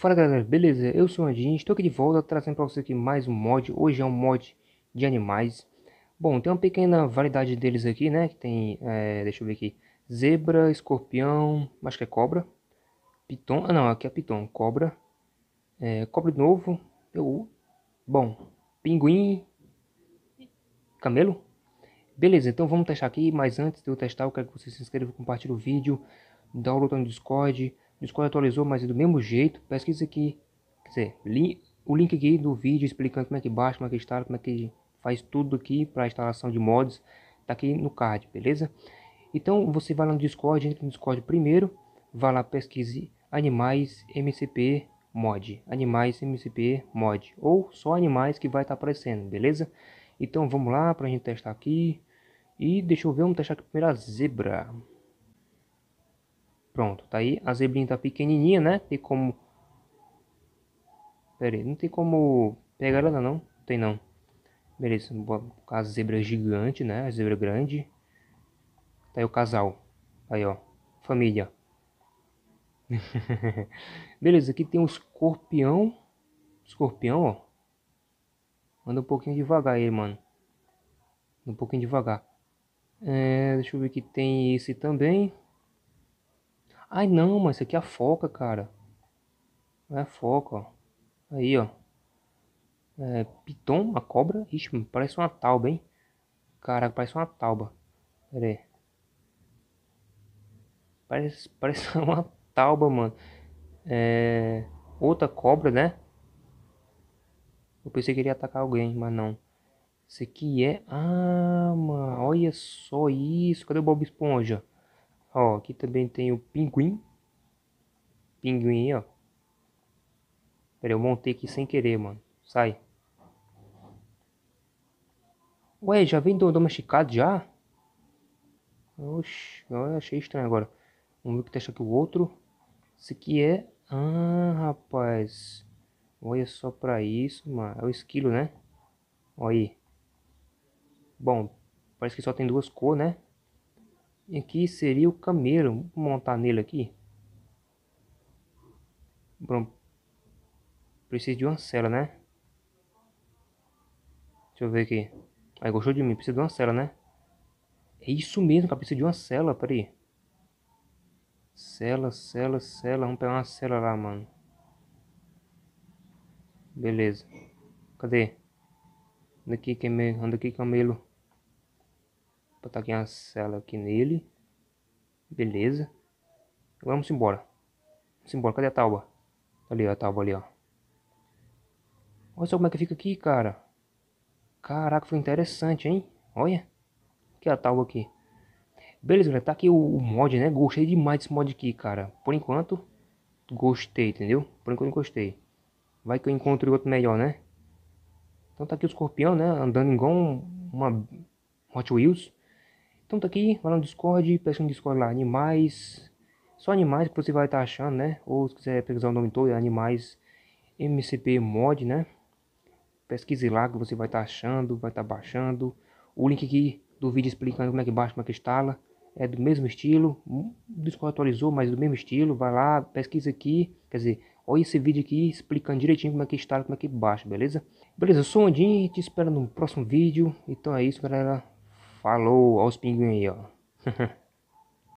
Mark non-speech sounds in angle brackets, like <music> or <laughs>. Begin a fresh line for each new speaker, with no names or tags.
Fala galera, beleza? Eu sou o Andin, estou aqui de volta trazendo para vocês aqui mais um mod. Hoje é um mod de animais. Bom, tem uma pequena variedade deles aqui, né? Que tem, é, deixa eu ver aqui, zebra, escorpião, acho que é cobra, piton, ah não, aqui é piton, cobra, é, cobra de novo, eu, bom, pinguim, camelo. Beleza, então vamos testar aqui, mas antes de eu testar, eu quero que você se inscreva, compartilhe o vídeo, dá o botão no Discord, Discord atualizou, mas é do mesmo jeito. Pesquisa aqui, quer dizer, li, o link aqui do vídeo explicando como é que baixa, como é que instala, como é que faz tudo aqui para instalação de mods. Tá aqui no card, beleza? Então você vai lá no Discord, entra no Discord primeiro, vai lá pesquise animais MCP mod, animais MCP mod, ou só animais que vai estar tá aparecendo, beleza? Então vamos lá para a gente testar aqui, e deixa eu ver, vamos testar aqui primeiro a zebra. Pronto, tá aí. A zebrinha tá pequenininha, né? Tem como... Pera aí, não tem como pegar ela não? Tem não. Beleza, a zebra gigante, né? A zebra grande. Tá aí o casal. Aí, ó. Família. <laughs> Beleza, aqui tem um escorpião. Escorpião, ó. Anda um pouquinho devagar aí, mano. Um pouquinho devagar. É, deixa eu ver que tem esse também. Ai não, mas isso aqui é a foca, cara. É a foca, ó. Aí, ó. É, piton, uma cobra. Ixi, parece uma tauba, hein? Caraca, parece uma tauba. Pera aí. Parece, <laughs> parece uma tauba, mano. É, outra cobra, né? Eu pensei que ele ia atacar alguém, mas não. Isso aqui é... Ah, mano, olha só isso. Cadê o Bob Esponja? Ó, aqui também tem o pinguim. Pinguim, ó. Pera, eu montei aqui sem querer, mano. Sai. Ué, já vem do domesticado já? Oxi, eu achei estranho agora. Vamos ver o que testa aqui o outro. Esse aqui é... Ah, rapaz. Olha só pra isso, mano. É o esquilo, né? Olha aí. Bom, parece que só tem duas cores, né? E aqui seria o camelo, Vou montar nele aqui. Bom, preciso de uma cela, né? Deixa eu ver aqui. Aí gostou de mim, precisa de uma cela, né? É isso mesmo, cara, precisa de uma cela, aí Cela, cela, cela. Vamos pegar uma cela lá, mano. Beleza. Cadê? Anda aqui, camelo. Anda aqui, camelo botar aqui a cela aqui nele. Beleza. vamos embora. Vamos embora. Cadê a tábua? Ali, ó, a tábua ali, ó. Olha só como é que fica aqui, cara. Caraca, foi interessante, hein? Olha. Aqui é a tábua aqui. Beleza, galera. Tá aqui o, o mod, né? Gostei demais desse mod aqui, cara. Por enquanto, gostei, entendeu? Por enquanto, gostei. Vai que eu encontro outro melhor, né? Então tá aqui o escorpião, né? Andando igual uma Hot Wheels. Então tá aqui, vai lá no Discord, peça um Discord lá, animais, só animais que você vai estar tá achando, né? Ou se quiser pesquisar o nome todo, é animais MCP mod, né? Pesquise lá que você vai estar tá achando, vai estar tá baixando. O link aqui do vídeo explicando como é que baixa, como é que instala, é do mesmo estilo. O Discord atualizou, mas é do mesmo estilo. Vai lá, pesquisa aqui, quer dizer, olha esse vídeo aqui explicando direitinho como é que instala, como é que baixa, beleza? Beleza, eu sou o Andinho e te espero no próximo vídeo. Então é isso, galera. Falou aos pinguim aí, ó. <laughs>